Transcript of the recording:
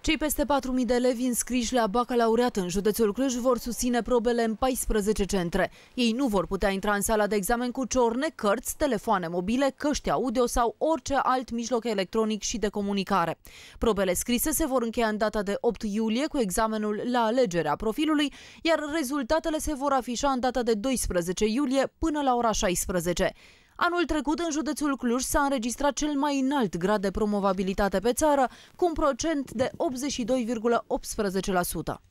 Cei peste 4.000 de elevi înscriși la bacalaureat în județul Cluj vor susține probele în 14 centre. Ei nu vor putea intra în sala de examen cu ciorne, cărți, telefoane mobile, căști audio sau orice alt mijloc electronic și de comunicare. Probele scrise se vor încheia în data de 8 iulie cu examenul la alegerea profilului, iar rezultatele se vor afișa în data de 12 iulie până la ora 16. Anul trecut, în județul Cluj s-a înregistrat cel mai înalt grad de promovabilitate pe țară, cu un procent de 82,18%.